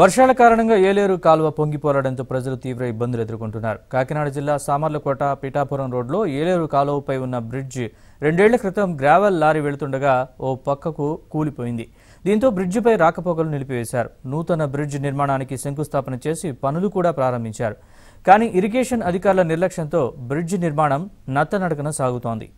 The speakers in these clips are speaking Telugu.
వర్షాల కారణంగా ఏలేరు కాలువ పొంగిపోరాడంతో ప్రజలు తీవ్ర ఇబ్బందులు ఎదుర్కొంటున్నారు కాకినాడ జిల్లా సామర్లకోట పీఠాపురం రోడ్లో ఏలేరు కాలువపై ఉన్న బ్రిడ్జి రెండేళ్ల క్రితం గ్రావెల్ లారీ వెళుతుండగా ఓ పక్కకు కూలిపోయింది దీంతో బ్రిడ్జిపై రాకపోకలు నిలిపివేశారు నూతన బ్రిడ్జ్ నిర్మాణానికి శంకుస్థాపన చేసి పనులు కూడా ప్రారంభించారు కానీ ఇరిగేషన్ అధికారుల నిర్లక్ష్యంతో బ్రిడ్జి నిర్మాణం నత్తనడకన సాగుతోంది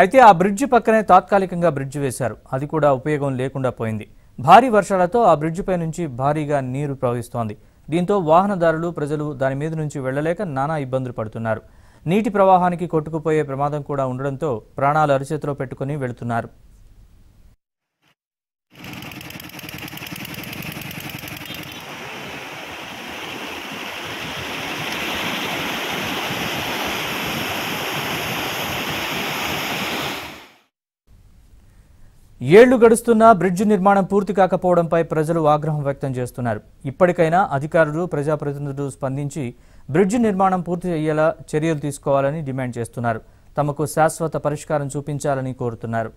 అయితే ఆ బ్రిడ్జి పక్కనే తాత్కాలికంగా బ్రిడ్జి వేశారు అది కూడా ఉపయోగం లేకుండా పోయింది భారీ వర్షాలతో ఆ బ్రిడ్జిపై నుంచి భారీగా నీరు ప్రవహిస్తోంది దీంతో వాహనదారులు ప్రజలు దాని మీద నుంచి వెళ్లలేక నానా ఇబ్బందులు పడుతున్నారు నీటి ప్రవాహానికి కొట్టుకుపోయే ప్రమాదం కూడా ఉండడంతో ప్రాణాలు అరిచేతిలో పెట్టుకుని వెళుతున్నారు ఏళ్లు గడుస్తున్నా బ్రిడ్జ్ నిర్మాణం పూర్తి కాకపోవడంపై ప్రజలు ఆగ్రహం వ్యక్తం చేస్తున్నారు ఇప్పటికైనా అధికారులు ప్రజాప్రతినిధులు స్పందించి బ్రిడ్జ్ నిర్మాణం పూర్తి అయ్యేలా చర్యలు తీసుకోవాలని డిమాండ్ చేస్తున్నారు తమకు శాశ్వత పరిష్కారం చూపించాలని కోరుతున్నారు